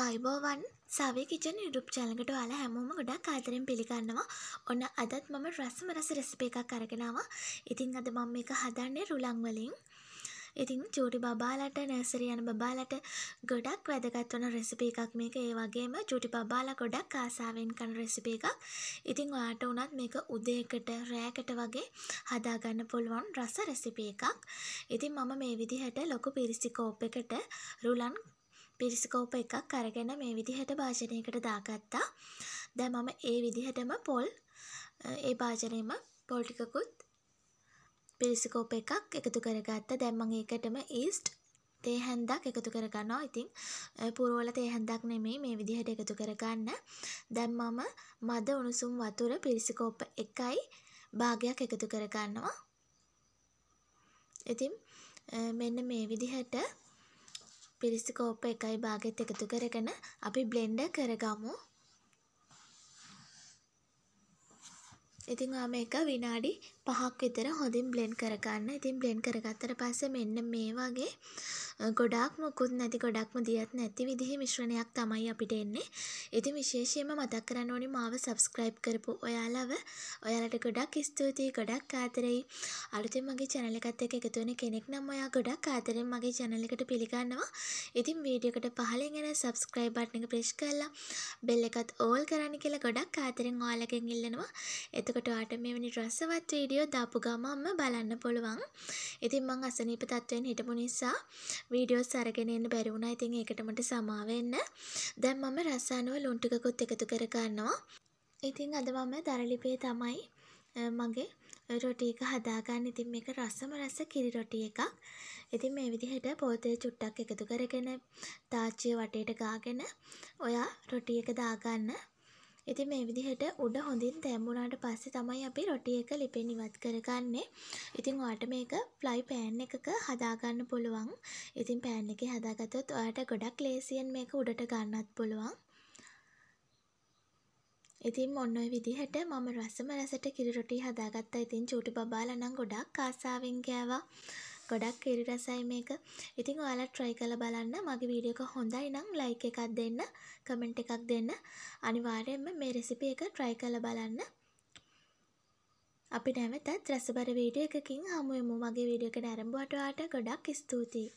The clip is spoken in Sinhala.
ආයිබෝවන් සවි කිචන යුරුප් චලකට යාල හැමෝම ගොඩක් ආදරෙන් පිළිගන්නවා ඔන්න අදත් මම රසම රස රෙසිප එකක් අරගෙනවා ඉතින් අද මම මේක හදන්නේ රුලන් වලින් ඉතින් චූටි බබාලට නැසරි යන බබාලට ගොඩක් වැදගත් වන රෙසිපි එකක් මේක ඒ වගේම චූටි බබාලා ගොඩක් ආසාවෙන් කන රෙසිපි එකක් ඉතින් ඔයාට උනත් මේක උදේකට රෑකට වගේ හදාගන්න පුළුවන් රස රෙසිපි එකක් ඉතින් මම මේ විදිහට ලොකු පිරිසි කෝප් එකට රුලන් පිරිස්කෝප් එකක් අරගෙන මේ විදිහට භාජනයකට දාගත්තා. දැන් මම ඒ විදිහටම පොල් ඒ භාජනයේම පොල් ටිකකුත් පිරිස්කෝප් එකක් එකතු කරගත්තා. දැන් මම ඒකටම ඊස්ට් තේ හැන්දක් එකතු කරගන්නවා. ඉතින් පුරවල තේ හැන්දක් නෙමෙයි මේ විදිහට එකතු කරගන්න. දැන් මම මද උණුසුම් වතුර පිරිස්කෝප් එකයි භාගයක් එකතු කරගන්නවා. ඉතින් මෙන්න මේ විදිහට පිරිසිකෝප්ප එකයි බාගෙත් එකතු කරගෙන අපි බ්ලෙන්ඩර් කරගමු. ඉතින් ඔයා මේක විනාඩි 5ක් විතර හොඳින් බ්ලෙන්ඩ් කරගන්න. ඉතින් බ්ලෙන්ඩ් කරගත්තට පස්සේ මෙන්න මේ වගේ ගොඩාක් මොකුත් නැති ගොඩක්ම දියත් නැති විදිහේ මිශ්‍රණයක් තමයි අපිට එන්නේ. ඉතින් විශේෂයෙන්ම මතක් කරන්න ඕනි මාව subscribe කරපු ඔයාලව. ඔයාලට ගොඩක් ස්තුතියි, ගොඩක් ආදරෙයි. අලුතින් මගේ channel එකත් එක්ක එකතු වෙන කෙනෙක් නම් ඔයා ගොඩක් ආදරෙන් මගේ channel එකට පිළිගන්නවා. ඉතින් වීඩියෝ එකට පහලින් එන subscribe button එක press කරලා bell එකත් all කරන්න කියලා ගොඩක් ආදරෙන් ඔයාලගෙන් ඉල්ලනවා. එතකොට එතකොට ඔයාට මෙවැනි රසවත් වීඩියෝ දාපු ගමන්ම බලන්න පුළුවන්. ඉතින් මං අසනීප තත්ත්වයෙන් හිටපු නිසා වීඩියෝස් අරගෙන එන්න බැරි වුණා. ඉතින් ඒකට මට සමා වෙන්න. දැන් මම රස අනුව ලුණු ටිකකුත් එකතු කර ගන්නවා. ඉතින් අද මම දරලිපේ තමයි මගේ රොටි එක හදාගන්න. ඉතින් මේක රසම රස කිරි රොටි එකක්. ඉතින් මේ විදිහට පොතේ චුට්ටක් එකතු කරගෙන තාච්චිය වටේට ගාගෙන ඔයා රොටි එක දාගන්න. ඉතින් මේ විදිහට උඩ හොඳින් තැඹුණාට පස්සේ තමයි අපි රොටි එක ලිපෙන් ඉවත් කරගන්නේ. ඉතින් ඔයාට මේක ෆ්ලයි පෑන් එකක හදාගන්න පුළුවන්. ඉතින් පෑන් එකේ හදාගත්තොත් ඔයාට ගොඩක් ලේසියෙන් මේක උඩට ගන්නත් පුළුවන්. ඉතින් ඔන්න ඔය විදිහට මම රසම රසට කිරි රොටි හදාගත්තා. ඉතින් චූටි බබාලා නම් ගොඩක් ආසාවෙන් කෑවා. ගොඩක් ඉරි රසයි මේක ඉතින් ඔයාලා ට්‍රයි කළ බලන්න මගේ වීඩියෝක හොඳයි නම් ලයික් එකක් දෙන්න කමෙන්ට් එකක් දෙන්න අනිවාර්යෙන්ම මේ රෙසිපි එක ට්‍රයි කළ බලන්න අපි නැවතත් රසබර වීඩියෝ එකකින් හමුවෙමු මගේ වීඩියෝ එක නැරඹුවට ගොඩක් ස්තුතියි